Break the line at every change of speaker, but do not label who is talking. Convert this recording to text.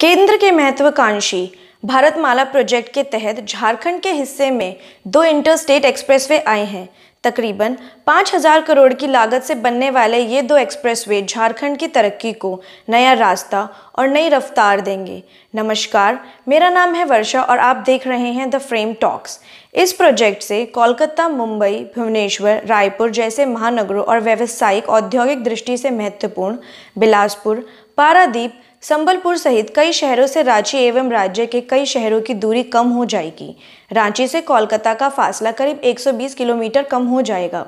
केंद्र के महत्वाकांक्षी भारतमाला प्रोजेक्ट के तहत झारखंड के हिस्से में दो इंटर स्टेट एक्सप्रेसवे आए हैं तकरीबन 5000 करोड़ की लागत से बनने वाले ये दो एक्सप्रेसवे झारखंड की तरक्की को नया रास्ता और नई रफ्तार देंगे नमस्कार मेरा नाम है वर्षा और आप देख रहे हैं द फ्रेम टॉक्स इस प्रोजेक्ट से कोलकाता मुंबई भुवनेश्वर रायपुर जैसे महानगरों और व्यावसायिक औद्योगिक दृष्टि से महत्वपूर्ण बिलासपुर पारादीप संबलपुर सहित कई शहरों से रांची एवं राज्य के कई शहरों की दूरी कम हो जाएगी रांची से कोलकाता का फासला करीब 120 किलोमीटर कम हो जाएगा